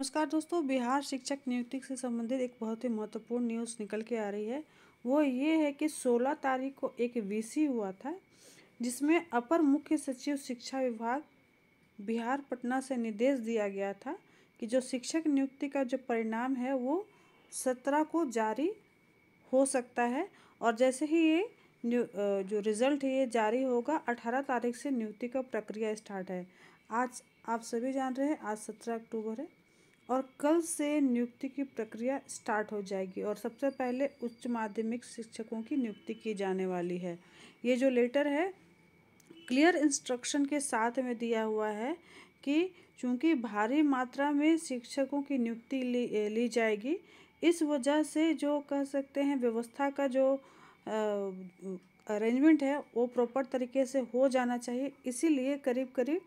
नमस्कार दोस्तों बिहार शिक्षक नियुक्ति से संबंधित एक बहुत ही महत्वपूर्ण न्यूज़ निकल के आ रही है वो ये है कि 16 तारीख को एक वीसी हुआ था जिसमें अपर मुख्य सचिव शिक्षा विभाग बिहार पटना से निर्देश दिया गया था कि जो शिक्षक नियुक्ति का जो परिणाम है वो सत्रह को जारी हो सकता है और जैसे ही ये जो रिज़ल्ट है ये जारी होगा अठारह तारीख से नियुक्ति का प्रक्रिया स्टार्ट है आज आप सभी जान रहे हैं आज सत्रह अक्टूबर है और कल से नियुक्ति की प्रक्रिया स्टार्ट हो जाएगी और सबसे पहले उच्च माध्यमिक शिक्षकों की नियुक्ति की जाने वाली है ये जो लेटर है क्लियर इंस्ट्रक्शन के साथ में दिया हुआ है कि चूंकि भारी मात्रा में शिक्षकों की नियुक्ति ली ली जाएगी इस वजह से जो कह सकते हैं व्यवस्था का जो अरेंजमेंट है वो प्रॉपर तरीके से हो जाना चाहिए इसीलिए करीब करीब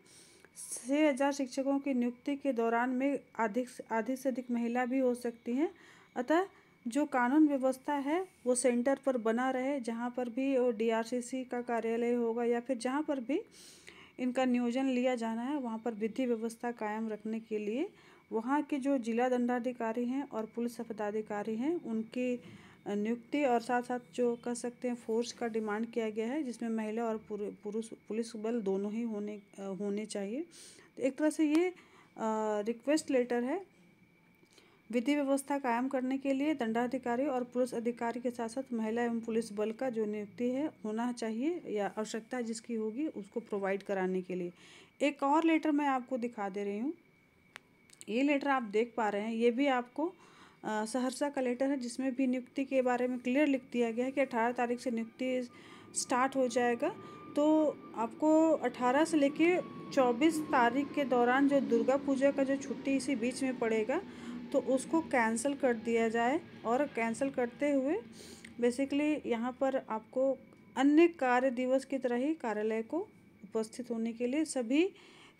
छः हजार शिक्षकों की नियुक्ति के दौरान में अधिक अधिक से अधिक महिला भी हो सकती हैं अतः जो कानून व्यवस्था है वो सेंटर पर बना रहे जहाँ पर भी वो डी का कार्यालय होगा या फिर जहाँ पर भी इनका नियोजन लिया जाना है वहाँ पर विधि व्यवस्था कायम रखने के लिए वहाँ के जो जिला दंडाधिकारी हैं और पुलिस पदाधिकारी हैं उनकी नियुक्ति और साथ साथ जो कह सकते हैं फोर्स का डिमांड किया गया है जिसमें महिला और पुरुष पुलिस बल दोनों ही होने होने चाहिए तो एक तरह से ये रिक्वेस्ट लेटर है विधि व्यवस्था कायम करने के लिए दंडाधिकारी और पुलिस अधिकारी के साथ साथ महिला एवं पुलिस बल का जो नियुक्ति है होना चाहिए या आवश्यकता जिसकी होगी उसको प्रोवाइड कराने के लिए एक और लेटर मैं आपको दिखा दे रही हूँ ये लेटर आप देख पा रहे हैं ये भी आपको सहरसा का लेटर है जिसमें भी नियुक्ति के बारे में क्लियर लिख दिया गया है कि अठारह तारीख से नियुक्ति स्टार्ट हो जाएगा तो आपको 18 से लेके 24 तारीख के दौरान जो दुर्गा पूजा का जो छुट्टी इसी बीच में पड़ेगा तो उसको कैंसिल कर दिया जाए और कैंसिल करते हुए बेसिकली यहाँ पर आपको अन्य कार्य दिवस की तरह ही कार्यालय को उपस्थित होने के लिए सभी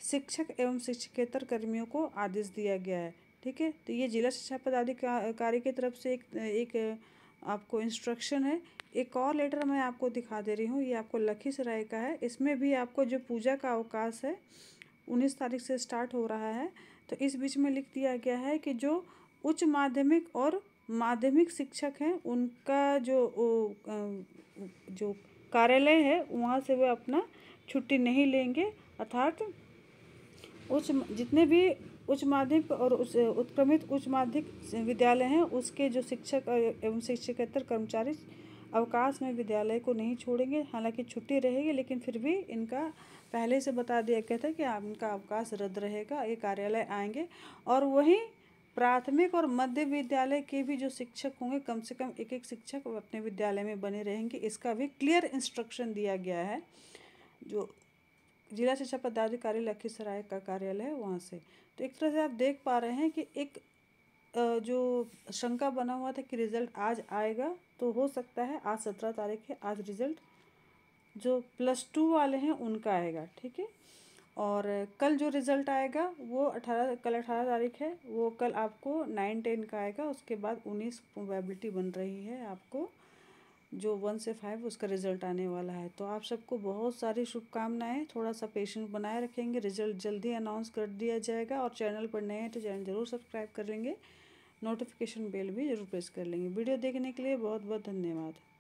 शिक्षक एवं शिक्षकेतर कर्मियों को आदेश दिया गया है ठीक है तो ये जिला शिक्षा पदाधिकारी की तरफ से एक एक आपको इंस्ट्रक्शन है एक और लेटर मैं आपको दिखा दे रही हूँ ये आपको लखीसराय का है इसमें भी आपको जो पूजा का अवकाश है उन्नीस तारीख से स्टार्ट हो रहा है तो इस बीच में लिख दिया गया है कि जो उच्च माध्यमिक और माध्यमिक शिक्षक हैं उनका जो जो कार्यालय है वहाँ से वे अपना छुट्टी नहीं लेंगे अर्थात उच्च जितने भी उच्च माध्यमिक और उस उत्क्रमित उच्च माध्यमिक विद्यालय हैं उसके जो शिक्षक एवं शिक्षकेतर कर्मचारी अवकाश में विद्यालय को नहीं छोड़ेंगे हालांकि छुट्टी रहेगी लेकिन फिर भी इनका पहले से बता दिया गया था कि इनका अवकाश रद्द रहेगा ये कार्यालय आएंगे और वहीं प्राथमिक और मध्य विद्यालय के भी जो शिक्षक होंगे कम से कम एक एक शिक्षक अपने विद्यालय में बने रहेंगे इसका भी क्लियर इंस्ट्रक्शन दिया गया है जो जिला शिक्षा पदाधिकारी लखीसराय का कार्यालय है वहाँ से तो एक तरह से आप देख पा रहे हैं कि एक जो शंका बना हुआ था कि रिज़ल्ट आज आएगा तो हो सकता है आज सत्रह तारीख है आज रिज़ल्ट जो प्लस टू वाले हैं उनका आएगा ठीक है और कल जो रिज़ल्ट आएगा वो अठारह कल अठारह तारीख है वो कल आपको नाइन टेन का आएगा उसके बाद उन्नीस प्रोबेबिलिटी बन रही है आपको जो वन से फाइव उसका रिजल्ट आने वाला है तो आप सबको बहुत सारी शुभकामनाएं थोड़ा सा पेशेंट बनाए रखेंगे रिजल्ट जल्दी अनाउंस कर दिया जाएगा और चैनल पर नए हैं तो चैनल जरूर सब्सक्राइब कर लेंगे नोटिफिकेशन बेल भी जरूर प्रेस कर लेंगे वीडियो देखने के लिए बहुत बहुत धन्यवाद